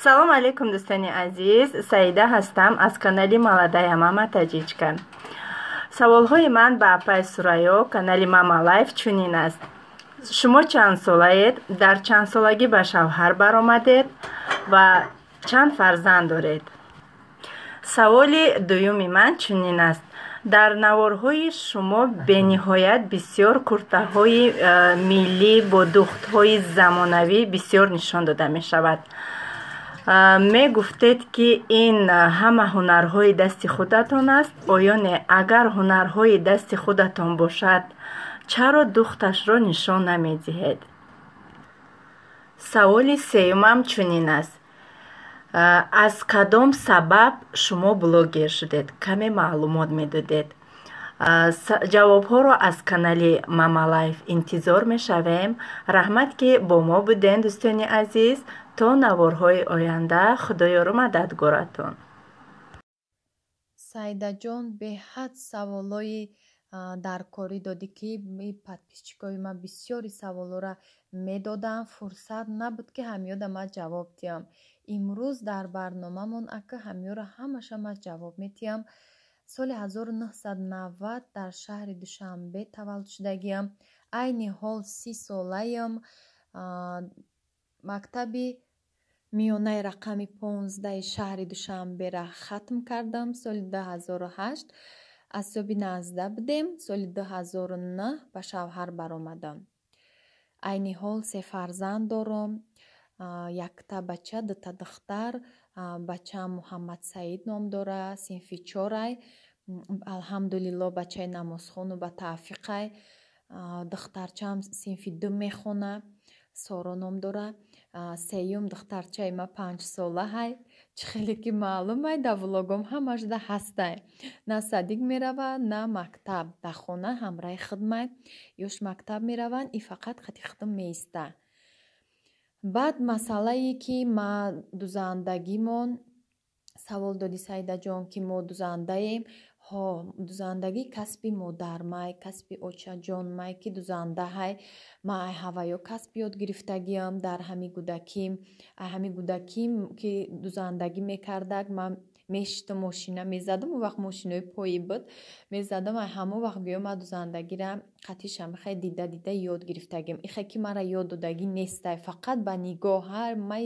салом алейкум дӯстони азиз саида ҳастам аз канали маладая мама таҷиҷка саволҳои ман ба апай сурайо канали мама лайф чунин аст шумо чанд солаед дар чандсолагӣ ба шавҳар баромадед ва чанд фарзанд доред саволи дуюми ман чунин аст дар наворҳои шумо бениҳоят бисёр куртаҳои э, миллӣ бо духтҳои замонавӣ бисёр нишон дода мешавад мегуфтед ки ин ҳама ҳунарҳои дасти худатон аст оё не агар ҳунарҳои дасти худатон бошад чаро духташро нишон намедиҳед саволи сеюмам чунин аст аз кадом сабаб шумо блогер шудед каме маълумот медодед ҷавобҳоро аз канали мамалайф интизор мешавем раҳмат ки бо мо будем дӯстони азиз то наворҳои оянда худоёру мадад гӯратон сайдаҷон беҳад саволои даркорӣ додӣ ки подписчикои ман бисёри саволора медодам фурсат набуд ки ҳамёда ма ҷавоб диҳам имрӯз дар барномамон ака ҳамёра ҳамаша ма ҷавоб метиҳам соли 1990 дар шаҳри душанбе таваллуд шудагиам айни ҳол си солаям мактаби миёнаи рақами 15 шаҳри душанбера хатм кардам соли 208 аз соби 19 будем соли 209 ба шавҳар баромадам айни ҳол се фарзанд дорам якта бача дута духтар бачаам муҳаммад саид ном дора синфи чорай алҳамдулилло бачаи намозхону ба таъфиқай духтарчаам синфи ду мехона соро ном дорад сеюм духтарчаи ма панҷсола ҳай чӣ хеле ки маълумай да влогом ҳама шуда ҳастай на садик мерава на мактаб да хона ҳамраи хидмай ёш мактаб мераванд и фақат хати хидм меиста баъд масъалае ки ма дузандагимон савол доди саида ҷон ки мо дузандаем ҳо дузандагӣ касби модар май касби очаҷон май ки дузандаҳай ма ай ҳавайё касб ёд гирифтагиам дар ҳами гудаким ай ҳами гудаким ки дузандагӣ мекардак ма мешитам мошина мезадам увақт мошинои пои буд мезадам ай ҳама вақт гӯё ма дузандагира қатишам ихе дида дида ёд гирифтагиам ихе ки мара ёд додагӣ нестай фақат ба нигоҳа май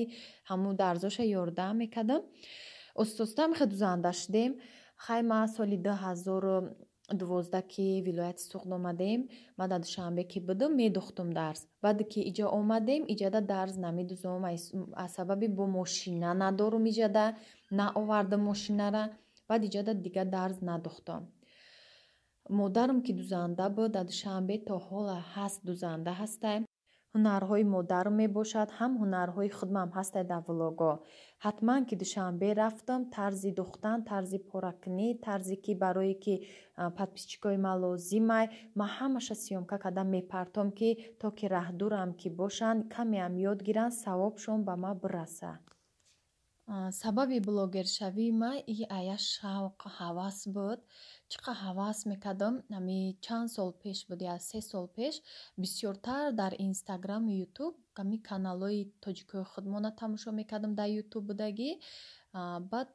ҳаму дарзоша ёрдаъ мекардам устозтам ихе дузанда шудем хайма соли 2012 ки вилояти суғд омадем ма да душанбе ки будам медохтум дарс баъде ки иҷа омадем иҷада дарс намедузом аз сабаби бо мошина надорум иҷада наовардам мошинара баъд иҷада дига дарс надохтам модарам ки дузанда буд а душанбе то ҳола ҳаст дузанда ҳастай ҳунарҳои модарм мебошад ҳам ҳунарҳои худмам ҳаста дар влого ҳатман ки душанбе рафтам тарзи духтан тарзи поракунӣ тарзи ки барое ки подписчикҳои ма лозимай ма ҳамаша сиёмка када мепартом ки то ки раҳдурам ки бошанд камеам ёд гиранд савобшон ба ма бираса сабаби блогершавии ма и ая шавқ ҳавас буд чӣ қа ҳавас мекардам ами чанд сол пеш буд я се сол пеш бисёртар дар инстаграму ютуб ками каналҳои тоҷикои худмона тамошо мекардам дар ютуб будагӣ баъд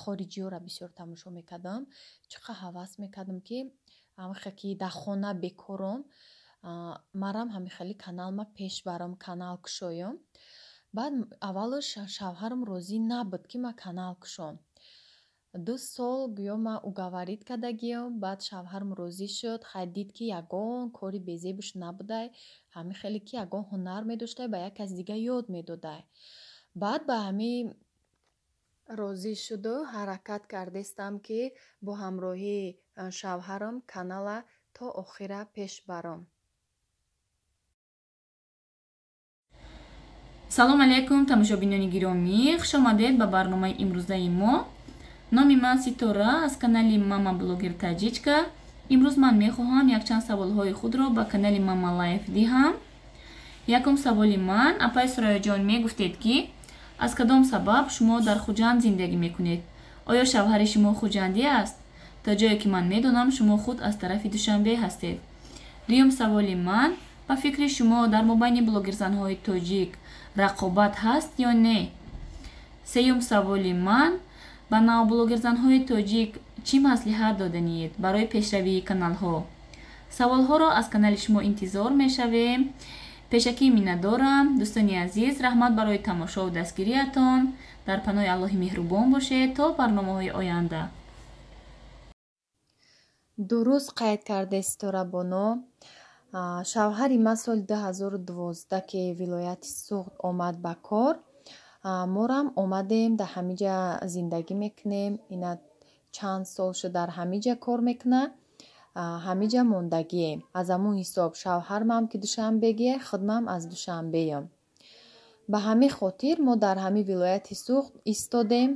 хориҷиёра бисёр тамошо мекардам чӣ қа ҳавас мекардам ки амиха ки дар хона бекором марам ҳамихели канал ма пеш барам канал кушоем баъд аввалаш шавҳарам розӣ набуд ки ма канал кушом ду сол гӯё ма угаварид када гием баъд шавҳарам розӣ шуд хайдид ки ягон кори безебуш набудай ҳами хеле ки ягон ҳунар медоштай ба як каздига ёд медодай баъд ба ҳами розӣ шуду ҳаракат кардаистам ки бо ҳамроҳии шавҳарам канала то охира пеш баром салом алайкум тамошобинони гиромӣ хуш омадед ба барномаи имрӯзаи мо номи ман ситора аз канали мама блогер таҷичка имрӯз ман мехоҳам якчанд саволҳои худро ба канали мама лайф диҳам якум саволи ман апай сурояҷон мегуфтед ки аз кадом сабаб шумо дар хуҷанд зиндагӣ мекунед оё шавҳари шумо хуҷандӣ аст то ҷое ки ман медонам шумо худ аз тарафи душанбе ҳастед дуюм саволи ман ба фикри шумо дар мобайни блогерзанҳои тоҷик рақобат ҳаст ё не сеюм саволи ман ба навблогерзанҳои тоҷик чӣ маслиҳат доданиед барои пешравии каналҳо саволҳоро аз канали шумо интизор мешавем пешакӣ миннатдорам дӯстони азиз раҳмат барои тамошову дастгириатон дар паноҳи аллоҳи меҳрубон бошед то барномаҳои оянда дуруст қайд кардаи ситорабоно шавҳари ма соли 2012 ки вилояти суғд омад ба кор морам омадем дар ҳамиҷа зиндагӣ мекунем ина чанд сол шуд дар ҳамиҷа кор мекуна ҳамиҷа мондагием аз ҳамун ҳисоб шавҳармам ки душанбегие худмам аз душанбеем ба ҳамин хотир мо дар ҳамин вилояти суғд истодем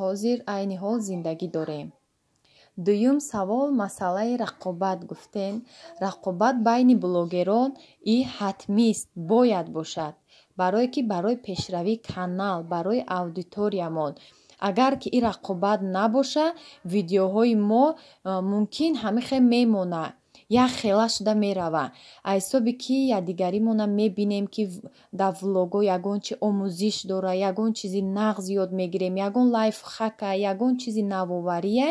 ҳозир айни ҳол зиндагӣ дорем дуюм савол масъалаи рақобат гуфтен рақобат байни блогерон и ҳатмист бояд бошад барое ки барои пешрави канал барои аудиториямон агар ки и рақобат набоша видеоҳои мо э, мумкин ҳамихе мемонад як хела шуда мерава аз ҳисоби ки якдигаримона мебинем ки да влого ягон чи омӯзиш дора ягон чизи нағз ёд мегирем ягон лайфхака ягон чизи навоварие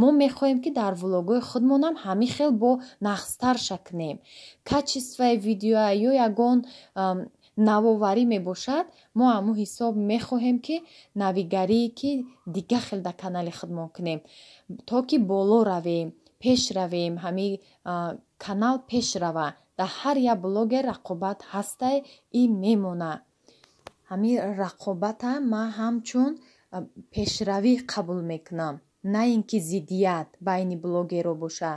мо мехоҳем ки дар влогои худмонам ҳами хел бо нағзтар шакнем качествои видеоа ё ягон навоварӣ мебошад мо ҳамӯ ҳисоб мехоҳем ки навигарие ки дигар хел дар канали худмон кунем то ки боло равем пеш равем ҳами канал пеш рава дар ҳар як блогер рақобат ҳастай и мемона ҳами рақобата ман ҳамчун пешравӣ қабул мекунам на ин ки зиддият байни блогеро боша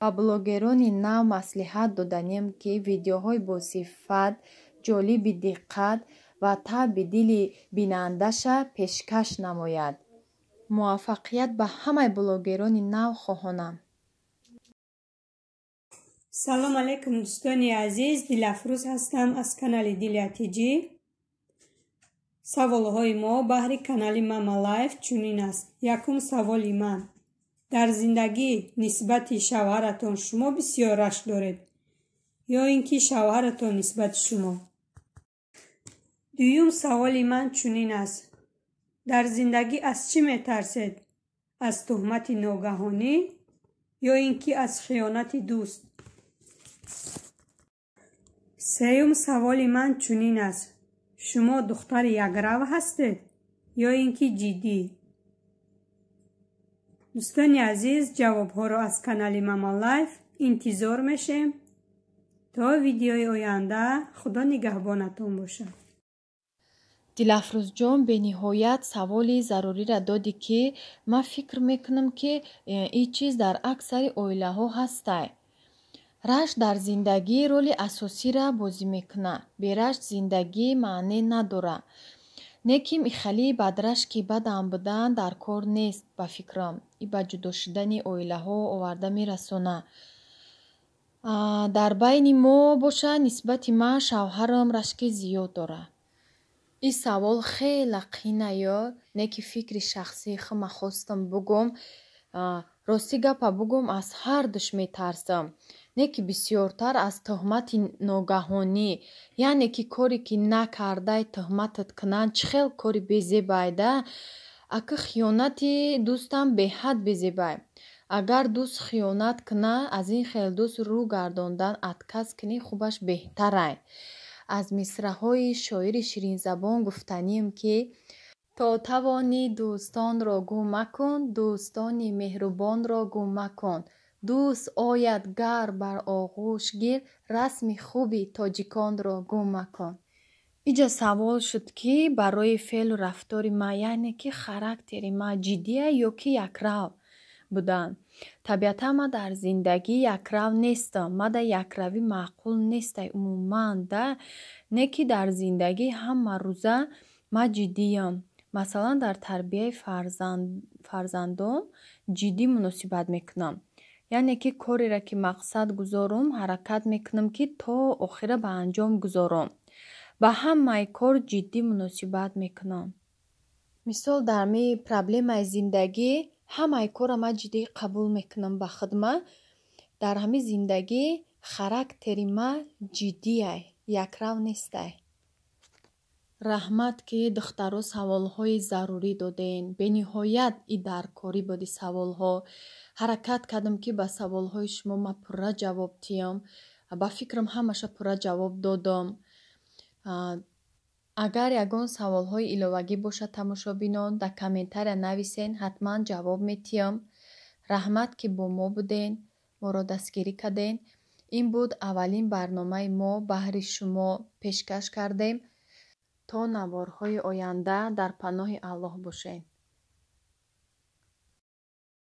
ба блогерони нав маслиҳат доданем ки видеоҳои босифат ҷолиби диққат ва таъби дили бинандаша пешкаш намояд муваффақият ба ҳамаи блогерони нав хоҳонам салом алайкум дӯстони азиз дилафрӯз ҳастам аз канали дилиатиҷӣ саволҳои мо баҳри канали мамалайф чунин аст якум саволи ман дар зиндагӣ нисбати шавҳаратон шумо бисьёр рашк доред ё ин ки шавҳаратон нисбати шумо дуюм саволи ман чунин аст дар зиндагӣ аз чӣ метарсед аз туҳмати ногаҳонӣ ё ин ки аз хиёнати дӯст сеюм саволи ман чунин аст шумо духтари якрав ҳастед ё ин ки ҷиддӣ дӯстони азиз ҷавобҳоро аз канали мамалайф интизор мешем то видеои оянда худо нигаҳбонатон бошад дилафрӯзҷон бениҳоят саволи зарурира доди ки ман фикр мекунам ки э, и чиз дар аксари оилаҳо ҳастай рашт дар зиндагӣ роли асосира бозӣ мекуна берашт зиндагӣ маъне надора некем ихали бадрашки бадам будан дар кор нест ба фикрам и ба ҷудо шудани оилаҳо оварда мерасона дар байни мо боша нисбати ман шавҳарам рашки зиёд дорад ин савол хеле қина ё не ки фикри шахсӣ хма хостам бугум рости гапа бугум аз ҳар душ метарсам не ки бисёртар аз тӯҳмати ногаҳонӣ яъне ки коре ки накардай тӯҳматат кунанд чӣ хел кори безебайда акӣ хиёнати дӯстам беҳад безебай агар дӯст хиёнат кунад аз ин хел дӯст рӯ гардондан аткас кини хубаш беҳтарай аз мисраҳои шоири ширинзабон гуфтанием ки то тавонӣ дӯстонро гум макун дӯстони меҳрубонро гум макун дӯст ояд гар бар оғӯш гир расми хуби тоҷиконро гум макун иҷа савол шуд ки барои феълу рафтори ма яъне ки характери ма ҷиддия ё ки якрав буданд табиатан ма дар зиндагӣ якрав нестам мада якравӣ маъқул нестай умуман да не ки дар зиндагӣ ҳама рӯза ма ҷиддиам масалан дар тарбияи фарзандон ҷиддӣ муносибат мекунам яъне ки кореро ки мақсад гузорум ҳаракат мекунам ки то охира ба анҷом гузорам ба ҳамаи кор ҷиддӣ муносибат мекунам мисол дар ми проблемаи зиндагӣ ҳамаи кора ман ҷиддӣ қабул мекунам ба худма дар ҳамин зиндагӣ характери ма ҷиддиай якрав нестай раҳмат ки духтаро саволҳои зарурӣ додаен бениҳоят и даркорӣ боди саволҳо ҳаракат кардам ки ба саволҳои шумо ма пурра ҷавоб тиём ба фикрам ҳамаша пурра ҷавоб додам агар ягон саволҳои иловагӣ бошад тамошобинон дар комментария нависен ҳатман ҷавоб метиҳем раҳмат ки бо мо будем моро дастгирӣ кардем ин буд аввалин барномаи мо баҳри шумо пешкаш кардем то наворҳои оянда дар паноҳи аллоҳ бошем